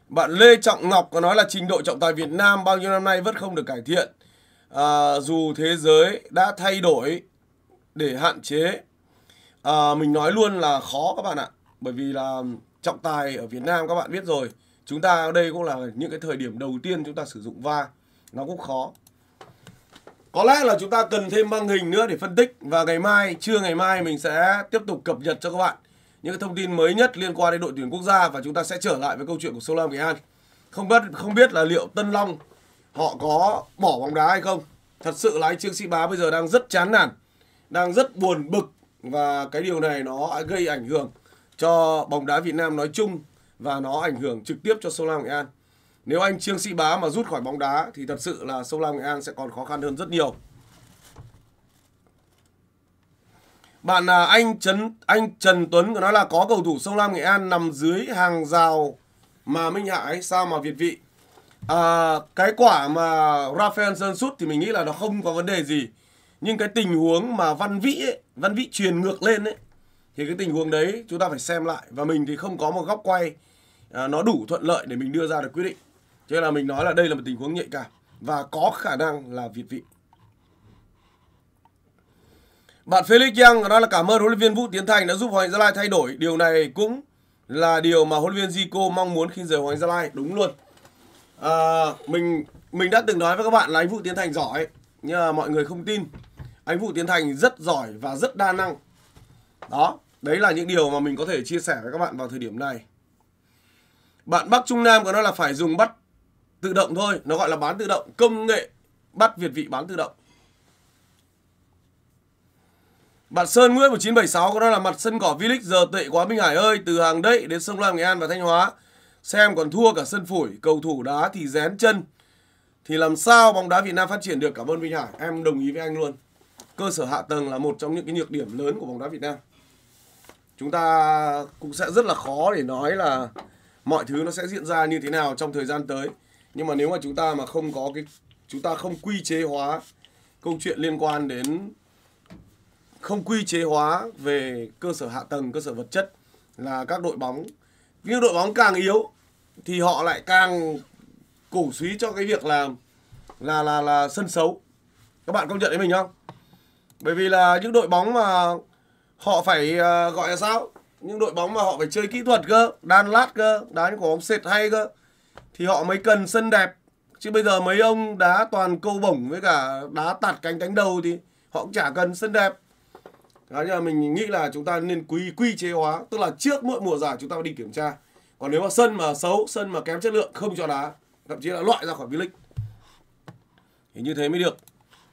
bạn Lê Trọng Ngọc có nói là trình độ trọng tài Việt Nam bao nhiêu năm nay vẫn không được cải thiện à, dù thế giới đã thay đổi để hạn chế à, mình nói luôn là khó các bạn ạ bởi vì là trọng tài ở Việt Nam các bạn biết rồi chúng ta đây cũng là những cái thời điểm đầu tiên chúng ta sử dụng va nó cũng khó có lẽ là chúng ta cần thêm băng hình nữa để phân tích và ngày mai, trưa ngày mai mình sẽ tiếp tục cập nhật cho các bạn những cái thông tin mới nhất liên quan đến đội tuyển quốc gia và chúng ta sẽ trở lại với câu chuyện của Sông Lam Nghệ An. Không biết không biết là liệu Tân Long họ có bỏ bóng đá hay không. Thật sự là anh Trương Sĩ Bá bây giờ đang rất chán nản, đang rất buồn bực và cái điều này nó gây ảnh hưởng cho bóng đá Việt Nam nói chung và nó ảnh hưởng trực tiếp cho Sông Lam Nghệ An. Nếu anh Trương Sĩ Bá mà rút khỏi bóng đá thì thật sự là Sông Lam Nghệ An sẽ còn khó khăn hơn rất nhiều. Bạn là anh trần anh Trần Tuấn có nói là có cầu thủ Sông Lam Nghệ An nằm dưới hàng rào mà Minh Hải sao mà Việt vị. À, cái quả mà Rafael Sơn sút thì mình nghĩ là nó không có vấn đề gì. Nhưng cái tình huống mà Văn Vĩ ấy, Văn Vĩ truyền ngược lên ấy thì cái tình huống đấy chúng ta phải xem lại và mình thì không có một góc quay à, nó đủ thuận lợi để mình đưa ra được quyết định cho nên là mình nói là đây là một tình huống nhạy cảm và có khả năng là việt vị bạn Felix Yang đó là cảm ơn huấn luyện viên Vũ Tiến Thành đã giúp Hoàng Gia Lai thay đổi điều này cũng là điều mà huấn luyện viên Zico mong muốn khi rời Hoàng Gia Lai đúng luôn à, mình mình đã từng nói với các bạn là anh Vũ Tiến Thành giỏi nhưng mà mọi người không tin anh Vũ Tiến Thành rất giỏi và rất đa năng đó đấy là những điều mà mình có thể chia sẻ với các bạn vào thời điểm này bạn Bắc Trung Nam có nói là phải dùng bắt tự động thôi nó gọi là bán tự động công nghệ bắt việt vị bán tự động bạn Sơn Nguyễn một chín bảy sáu có đó là mặt sân cỏ v giờ tệ quá Minh Hải ơi từ hàng đậy đến sông Lam Nghệ An và Thanh Hóa xem còn thua cả sân phủi cầu thủ đá thì rén chân thì làm sao bóng đá Việt Nam phát triển được cảm ơn Minh Hải em đồng ý với anh luôn cơ sở hạ tầng là một trong những cái nhược điểm lớn của bóng đá Việt Nam chúng ta cũng sẽ rất là khó để nói là mọi thứ nó sẽ diễn ra như thế nào trong thời gian tới nhưng mà nếu mà chúng ta mà không có cái chúng ta không quy chế hóa câu chuyện liên quan đến không quy chế hóa về cơ sở hạ tầng cơ sở vật chất là các đội bóng nhưng đội bóng càng yếu thì họ lại càng cổ suý cho cái việc là là là là sân xấu các bạn công nhận với mình không bởi vì là những đội bóng mà họ phải uh, gọi là sao những đội bóng mà họ phải chơi kỹ thuật cơ đan lát cơ đá những quả bóng sệt hay cơ thì họ mới cần sân đẹp chứ bây giờ mấy ông đá toàn câu bổng với cả đá tạt cánh cánh đầu thì họ cũng chả cần sân đẹp đó là mình nghĩ là chúng ta nên quy quy chế hóa tức là trước mỗi mùa giải chúng ta phải đi kiểm tra còn nếu mà sân mà xấu sân mà kém chất lượng không cho đá thậm chí là loại ra khỏi V-League thì như thế mới được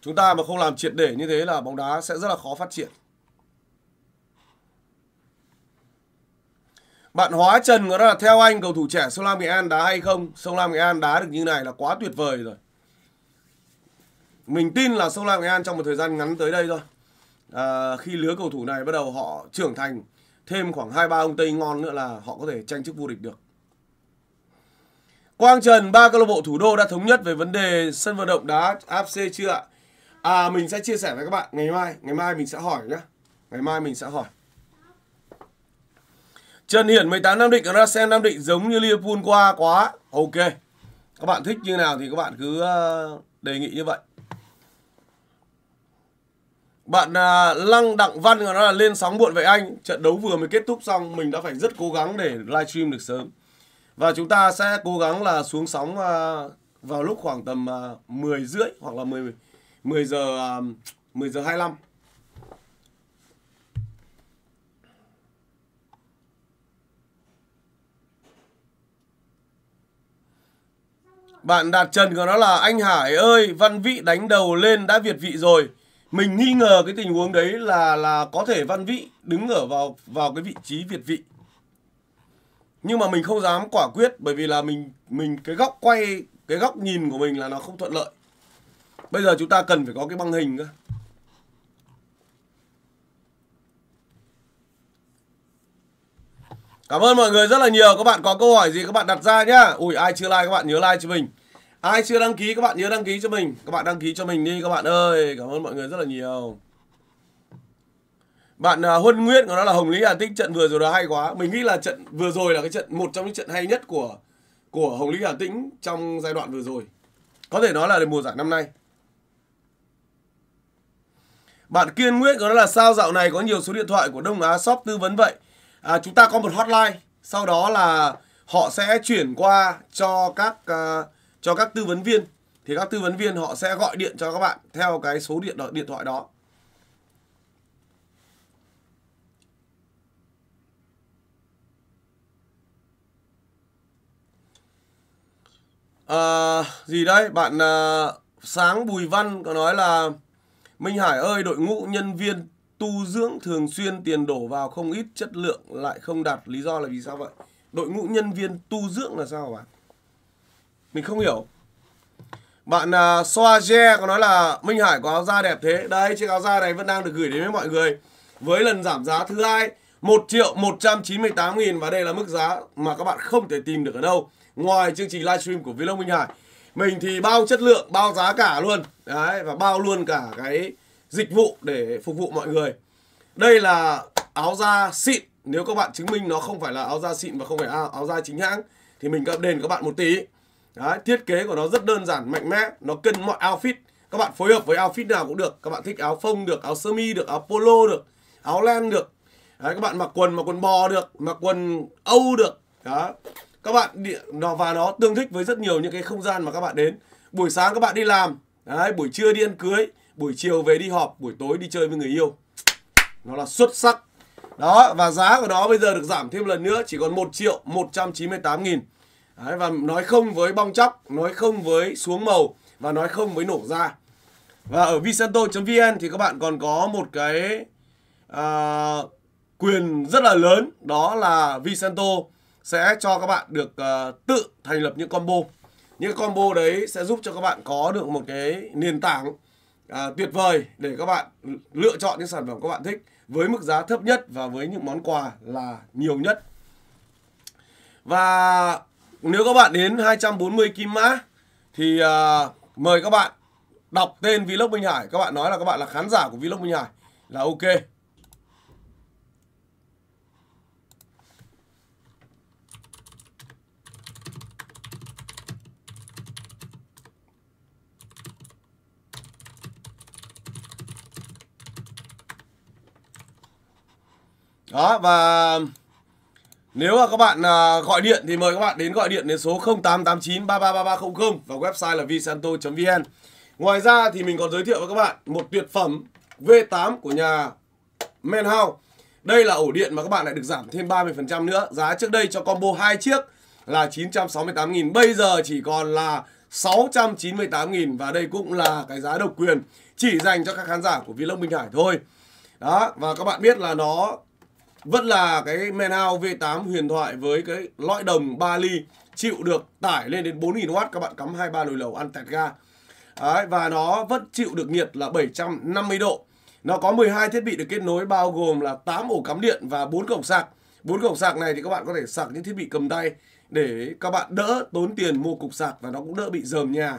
chúng ta mà không làm triệt để như thế là bóng đá sẽ rất là khó phát triển Bạn Hóa Trần có là theo anh cầu thủ trẻ Sông Lam Nghệ An đá hay không? Sông Lam Nghệ An đá được như này là quá tuyệt vời rồi. Mình tin là Sông Lam Nghệ An trong một thời gian ngắn tới đây thôi. À, khi lứa cầu thủ này bắt đầu họ trưởng thành thêm khoảng hai ba ông Tây ngon nữa là họ có thể tranh chức vô địch được. Quang Trần, ba câu lạc bộ thủ đô đã thống nhất về vấn đề sân vận động đá AFC chưa ạ? À, mình sẽ chia sẻ với các bạn ngày mai. Ngày mai mình sẽ hỏi nhé. Ngày mai mình sẽ hỏi. Trần Hiển 18 Nam Định, ra xem Nam Định giống như Liverpool qua quá. Ok. Các bạn thích như nào thì các bạn cứ ờ, đề nghị như vậy. Bạn à, Lăng Đặng Văn nó là lên sóng muộn vậy anh. Trận đấu vừa mới kết thúc xong, mình đã phải rất cố gắng để livestream được sớm. Và chúng ta sẽ cố gắng là xuống sóng à, vào lúc khoảng tầm uh, à, 10 rưỡi hoặc là 10 10 giờ uh, 10 giờ 25 Bạn Đạt Trần của nó là anh Hải ơi, Văn Vị đánh đầu lên đã việt vị rồi. Mình nghi ngờ cái tình huống đấy là là có thể Văn Vị đứng ở vào vào cái vị trí việt vị. Nhưng mà mình không dám quả quyết bởi vì là mình mình cái góc quay cái góc nhìn của mình là nó không thuận lợi. Bây giờ chúng ta cần phải có cái băng hình cơ. Cảm ơn mọi người rất là nhiều. Các bạn có câu hỏi gì các bạn đặt ra nhá. Ui ai chưa like các bạn nhớ like cho mình. Ai chưa đăng ký các bạn nhớ đăng ký cho mình. Các bạn đăng ký cho mình đi các bạn ơi. Cảm ơn mọi người rất là nhiều. Bạn uh, Huân Nguyễn của nó là Hồng Lý Hà Tĩnh trận vừa rồi là hay quá. Mình nghĩ là trận vừa rồi là cái trận một trong những trận hay nhất của của Hồng Lý Hà Tĩnh trong giai đoạn vừa rồi. Có thể nói là mùa giải năm nay. Bạn Kiên Nguyễn của nó là sao dạo này có nhiều số điện thoại của Đông Á Shop tư vấn vậy à, chúng ta có một hotline sau đó là họ sẽ chuyển qua cho các uh, cho các tư vấn viên thì các tư vấn viên họ sẽ gọi điện cho các bạn theo cái số điện điện thoại đó à, gì đây bạn à, sáng Bùi Văn có nói là Minh Hải ơi đội ngũ nhân viên tu dưỡng thường xuyên tiền đổ vào không ít chất lượng lại không đạt lý do là vì sao vậy đội ngũ nhân viên tu dưỡng là sao bạn mình không hiểu bạn uh, Soaje có nói là Minh Hải có áo da đẹp thế đây chiếc áo da này vẫn đang được gửi đến với mọi người Với lần giảm giá thứ hai 1 triệu 198 nghìn Và đây là mức giá mà các bạn không thể tìm được ở đâu Ngoài chương trình livestream của Vlog Minh Hải Mình thì bao chất lượng, bao giá cả luôn Đấy và bao luôn cả cái dịch vụ để phục vụ mọi người đây là áo da xịn nếu các bạn chứng minh nó không phải là áo da xịn và không phải áo da chính hãng thì mình cấp đền các bạn một tí. Đấy, thiết kế của nó rất đơn giản mạnh mẽ nó cân mọi outfit các bạn phối hợp với outfit nào cũng được các bạn thích áo phông được áo sơ mi được áo polo được áo len được Đấy, các bạn mặc quần mặc quần bò được mặc quần âu được đó các bạn nó và nó tương thích với rất nhiều những cái không gian mà các bạn đến buổi sáng các bạn đi làm Đấy, buổi trưa đi ăn cưới buổi chiều về đi họp buổi tối đi chơi với người yêu nó là xuất sắc đó và giá của nó bây giờ được giảm thêm lần nữa chỉ còn 1 triệu 198 nghìn Đấy, và nói không với bong chóc nói không với xuống màu và nói không với nổ ra và ở visanto.vn thì các bạn còn có một cái à, quyền rất là lớn đó là Visanto sẽ cho các bạn được uh, tự thành lập những combo những combo đấy sẽ giúp cho các bạn có được một cái nền tảng à, tuyệt vời để các bạn lựa chọn những sản phẩm các bạn thích với mức giá thấp nhất và với những món quà là nhiều nhất. Và nếu các bạn đến 240 kim mã thì à, mời các bạn đọc tên Vlog Minh Hải, các bạn nói là các bạn là khán giả của Vlog Minh Hải là ok. Đó và nếu mà các bạn à, gọi điện thì mời các bạn đến gọi điện đến số 0889 333300 và website là visanto.vn. Ngoài ra thì mình còn giới thiệu với các bạn một tuyệt phẩm V8 của nhà Menhouse. Đây là ổ điện mà các bạn lại được giảm thêm 30% nữa. Giá trước đây cho combo 2 chiếc là 968.000, bây giờ chỉ còn là 698.000 và đây cũng là cái giá độc quyền chỉ dành cho các khán giả của Vlog Minh Hải thôi. Đó, và các bạn biết là nó vẫn là cái menao V8 huyền thoại với cái lõi đồng 3 ly chịu được tải lên đến 4000W các bạn cắm 23 nồi lẩu ăn tẹt ga. Đấy, và nó vẫn chịu được nhiệt là 750 độ. Nó có 12 thiết bị được kết nối bao gồm là 8 ổ cắm điện và 4 cổng sạc. 4 cổng sạc này thì các bạn có thể sạc những thiết bị cầm tay để các bạn đỡ tốn tiền mua cục sạc và nó cũng đỡ bị dờm nhà.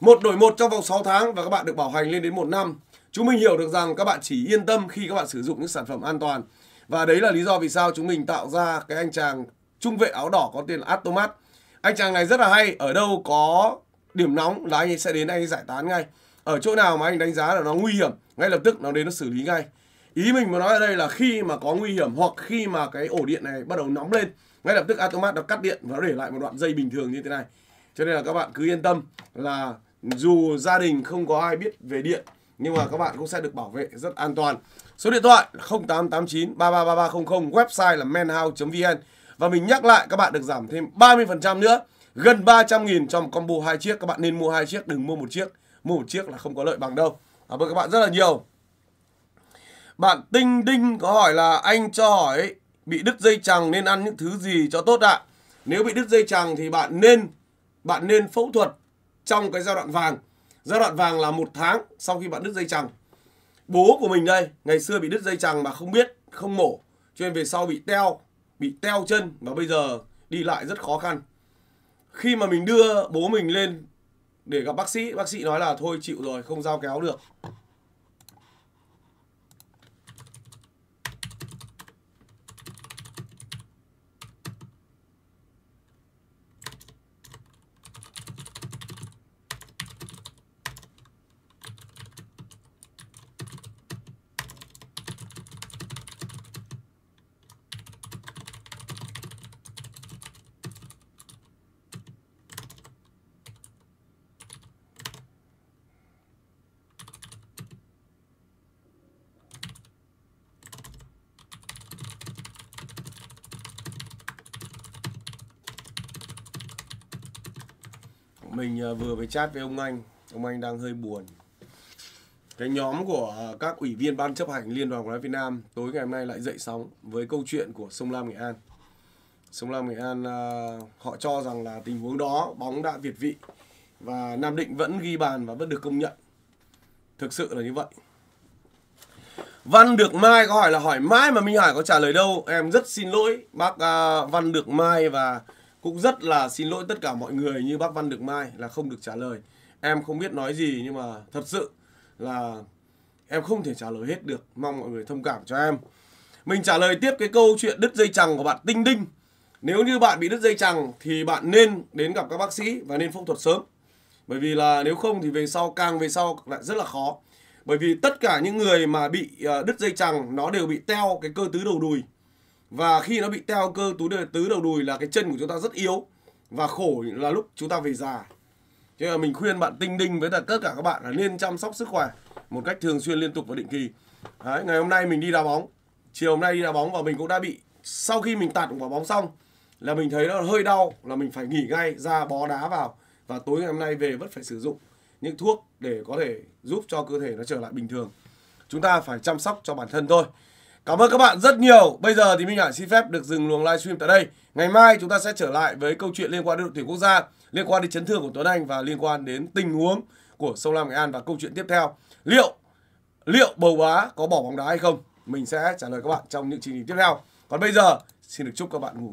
Một đổi một trong vòng 6 tháng và các bạn được bảo hành lên đến 1 năm. Chúng mình hiểu được rằng các bạn chỉ yên tâm khi các bạn sử dụng những sản phẩm an toàn. Và đấy là lý do vì sao chúng mình tạo ra cái anh chàng trung vệ áo đỏ có tên là Atomat. Anh chàng này rất là hay, ở đâu có điểm nóng là anh ấy sẽ đến anh ấy giải tán ngay. Ở chỗ nào mà anh đánh giá là nó nguy hiểm, ngay lập tức nó đến nó xử lý ngay. Ý mình muốn nói ở đây là khi mà có nguy hiểm hoặc khi mà cái ổ điện này bắt đầu nóng lên, ngay lập tức Atomat nó cắt điện và nó để lại một đoạn dây bình thường như thế này. Cho nên là các bạn cứ yên tâm là dù gia đình không có ai biết về điện nhưng mà các bạn cũng sẽ được bảo vệ rất an toàn Số điện thoại 0889 333300, website là menhouse.vn. Và mình nhắc lại các bạn được giảm thêm 30% nữa, gần 300 000 trong combo hai chiếc, các bạn nên mua hai chiếc, đừng mua một chiếc. Mua một chiếc là không có lợi bằng đâu. Cảm ơn các bạn rất là nhiều. Bạn Tinh Đinh có hỏi là anh cho hỏi bị đứt dây chằng nên ăn những thứ gì cho tốt ạ? À? Nếu bị đứt dây chằng thì bạn nên bạn nên phẫu thuật trong cái giai đoạn vàng. Giai đoạn vàng là một tháng sau khi bạn đứt dây chằng bố của mình đây ngày xưa bị đứt dây chằng mà không biết không mổ cho nên về sau bị teo bị teo chân và bây giờ đi lại rất khó khăn khi mà mình đưa bố mình lên để gặp bác sĩ bác sĩ nói là thôi chịu rồi không giao kéo được với chat với ông anh ông anh đang hơi buồn cái nhóm của các ủy viên ban chấp hành liên đoàn bóng đá Việt Nam tối ngày hôm nay lại dậy sóng với câu chuyện của sông Lam Nghệ An sông Lam Nghệ An à, họ cho rằng là tình huống đó bóng đã việt vị và Nam Định vẫn ghi bàn và vẫn được công nhận thực sự là như vậy Văn Được Mai có hỏi là hỏi mãi mà Minh Hải có trả lời đâu Em rất xin lỗi bác uh, Văn Được Mai và cũng rất là xin lỗi tất cả mọi người như bác Văn Đức Mai là không được trả lời. Em không biết nói gì nhưng mà thật sự là em không thể trả lời hết được. Mong mọi người thông cảm cho em. Mình trả lời tiếp cái câu chuyện đứt dây chằng của bạn Tinh Đinh. Nếu như bạn bị đứt dây chằng thì bạn nên đến gặp các bác sĩ và nên phẫu thuật sớm. Bởi vì là nếu không thì về sau càng về sau lại rất là khó. Bởi vì tất cả những người mà bị ờ, đứt dây chằng nó đều bị teo cái cơ tứ đầu đùi và khi nó bị teo cơ túi đời tứ đầu đùi là cái chân của chúng ta rất yếu và khổ là lúc chúng ta về già thế là mình khuyên bạn tinh đinh với tất cả các bạn là nên chăm sóc sức khỏe một cách thường xuyên liên tục và định kỳ Đấy, ngày hôm nay mình đi đá bóng chiều hôm nay đi đá bóng và mình cũng đã bị sau khi mình tạt quả bóng xong là mình thấy nó hơi đau là mình phải nghỉ ngay ra bó đá vào và tối ngày hôm nay về vẫn phải sử dụng những thuốc để có thể giúp cho cơ thể nó trở lại bình thường chúng ta phải chăm sóc cho bản thân thôi Cảm ơn các bạn rất nhiều. Bây giờ thì Minh Hải xin phép được dừng luồng livestream tại đây. Ngày mai chúng ta sẽ trở lại với câu chuyện liên quan đến đội tuyển quốc gia, liên quan đến chấn thương của Tuấn Anh và liên quan đến tình huống của Sông Lam Nghệ An và câu chuyện tiếp theo. Liệu liệu bầu bá có bỏ bóng đá hay không? Mình sẽ trả lời các bạn trong những chương trình tiếp theo. Còn bây giờ xin được chúc các bạn ngủ